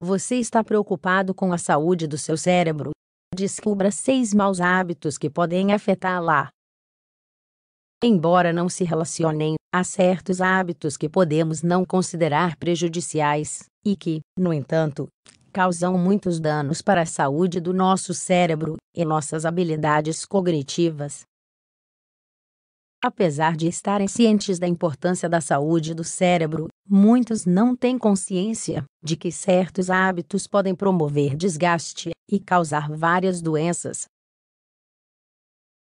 Você está preocupado com a saúde do seu cérebro? Descubra seis maus hábitos que podem afetá-la. Embora não se relacionem, há certos hábitos que podemos não considerar prejudiciais, e que, no entanto, causam muitos danos para a saúde do nosso cérebro e nossas habilidades cognitivas. Apesar de estarem cientes da importância da saúde do cérebro, Muitos não têm consciência de que certos hábitos podem promover desgaste e causar várias doenças.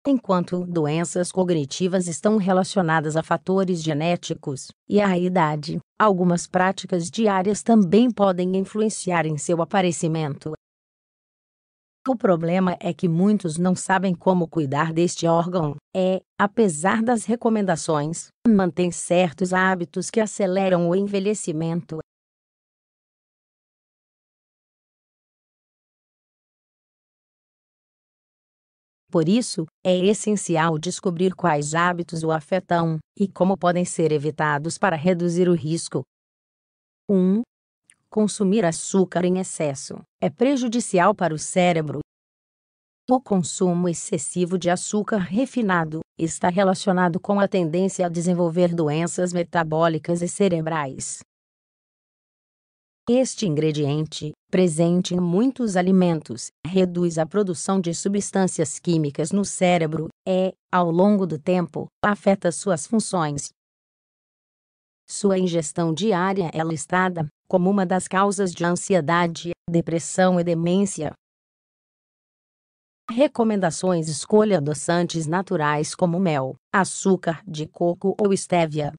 Enquanto doenças cognitivas estão relacionadas a fatores genéticos e à idade, algumas práticas diárias também podem influenciar em seu aparecimento o problema é que muitos não sabem como cuidar deste órgão. É, apesar das recomendações, mantém certos hábitos que aceleram o envelhecimento. Por isso, é essencial descobrir quais hábitos o afetam e como podem ser evitados para reduzir o risco. 1. Um, consumir açúcar em excesso é prejudicial para o cérebro o consumo excessivo de açúcar refinado está relacionado com a tendência a desenvolver doenças metabólicas e cerebrais. Este ingrediente, presente em muitos alimentos, reduz a produção de substâncias químicas no cérebro e, ao longo do tempo, afeta suas funções. Sua ingestão diária é listada como uma das causas de ansiedade, depressão e demência. Recomendações: escolha adoçantes naturais como mel, açúcar de coco ou estévia.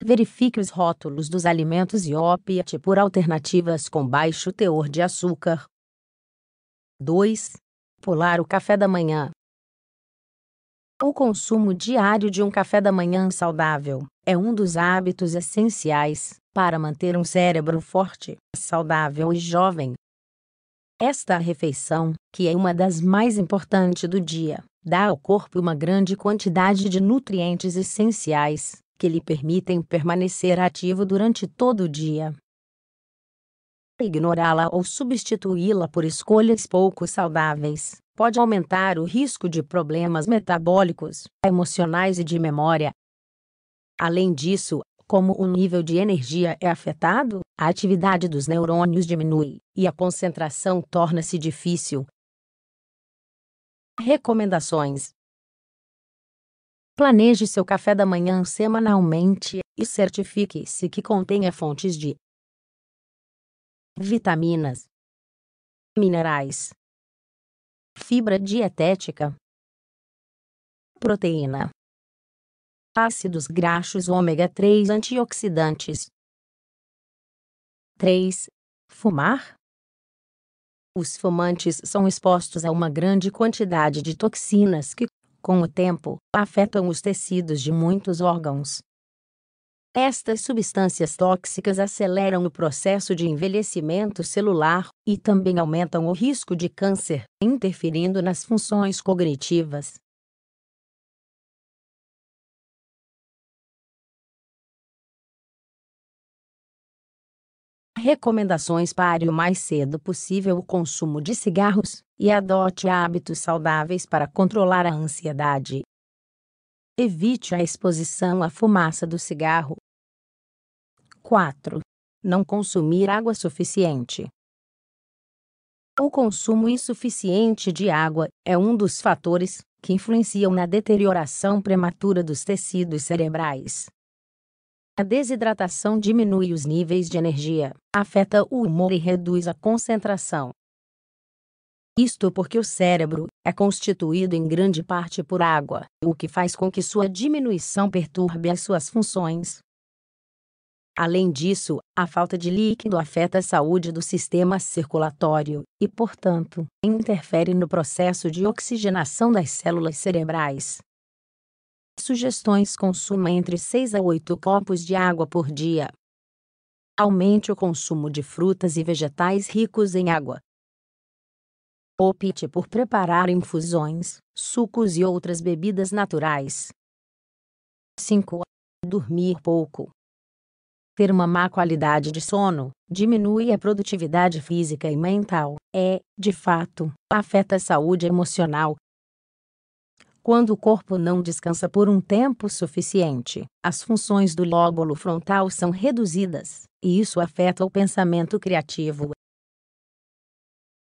Verifique os rótulos dos alimentos e opte por alternativas com baixo teor de açúcar. 2. Pular o café da manhã. O consumo diário de um café da manhã saudável é um dos hábitos essenciais para manter um cérebro forte, saudável e jovem. Esta refeição, que é uma das mais importantes do dia, dá ao corpo uma grande quantidade de nutrientes essenciais, que lhe permitem permanecer ativo durante todo o dia. Ignorá-la ou substituí-la por escolhas pouco saudáveis pode aumentar o risco de problemas metabólicos, emocionais e de memória. Além disso, como o nível de energia é afetado, a atividade dos neurônios diminui e a concentração torna-se difícil. Recomendações: Planeje seu café da manhã semanalmente e certifique-se que contenha fontes de vitaminas, minerais, fibra dietética, proteína ácidos graxos ômega 3 antioxidantes. 3. Fumar. Os fumantes são expostos a uma grande quantidade de toxinas que, com o tempo, afetam os tecidos de muitos órgãos. Estas substâncias tóxicas aceleram o processo de envelhecimento celular e também aumentam o risco de câncer, interferindo nas funções cognitivas, Recomendações pare o mais cedo possível o consumo de cigarros e adote hábitos saudáveis para controlar a ansiedade. Evite a exposição à fumaça do cigarro. 4. Não consumir água suficiente. O consumo insuficiente de água é um dos fatores que influenciam na deterioração prematura dos tecidos cerebrais. A desidratação diminui os níveis de energia, afeta o humor e reduz a concentração. Isto porque o cérebro é constituído em grande parte por água, o que faz com que sua diminuição perturbe as suas funções. Além disso, a falta de líquido afeta a saúde do sistema circulatório e, portanto, interfere no processo de oxigenação das células cerebrais, Sugestões: consuma entre 6 a 8 copos de água por dia. Aumente o consumo de frutas e vegetais ricos em água. Opte por preparar infusões, sucos e outras bebidas naturais. 5. Dormir pouco. Ter uma má qualidade de sono diminui a produtividade física e mental, é, de fato, afeta a saúde emocional, quando o corpo não descansa por um tempo suficiente, as funções do lóbulo frontal são reduzidas, e isso afeta o pensamento criativo.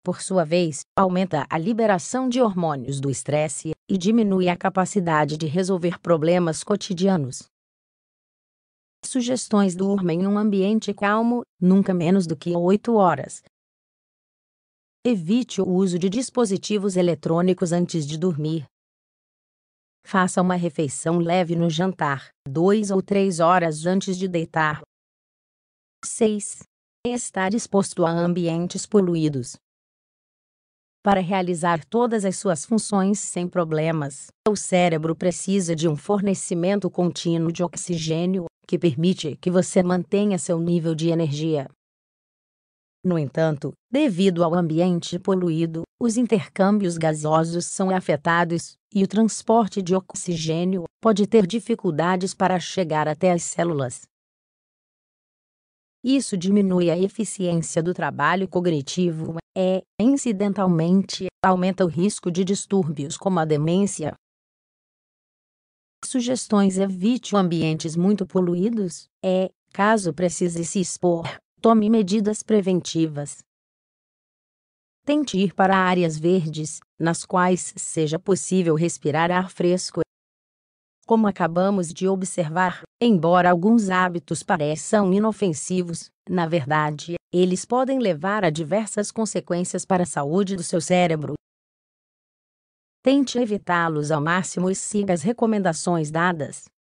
Por sua vez, aumenta a liberação de hormônios do estresse e diminui a capacidade de resolver problemas cotidianos. Sugestões do em um ambiente calmo, nunca menos do que 8 horas, Evite o uso de dispositivos eletrônicos antes de dormir, Faça uma refeição leve no jantar, dois ou três horas antes de deitar. 6. Estar exposto a ambientes poluídos. Para realizar todas as suas funções sem problemas, o cérebro precisa de um fornecimento contínuo de oxigênio, que permite que você mantenha seu nível de energia. No entanto, devido ao ambiente poluído, os intercâmbios gasosos são afetados, e o transporte de oxigênio pode ter dificuldades para chegar até as células. Isso diminui a eficiência do trabalho cognitivo e, incidentalmente, aumenta o risco de distúrbios como a demência. Sugestões: evite ambientes muito poluídos e, caso precise se expor, tome medidas preventivas. Tente ir para áreas verdes, nas quais seja possível respirar ar fresco. Como acabamos de observar, embora alguns hábitos pareçam inofensivos, na verdade, eles podem levar a diversas consequências para a saúde do seu cérebro. Tente evitá-los ao máximo e siga as recomendações dadas.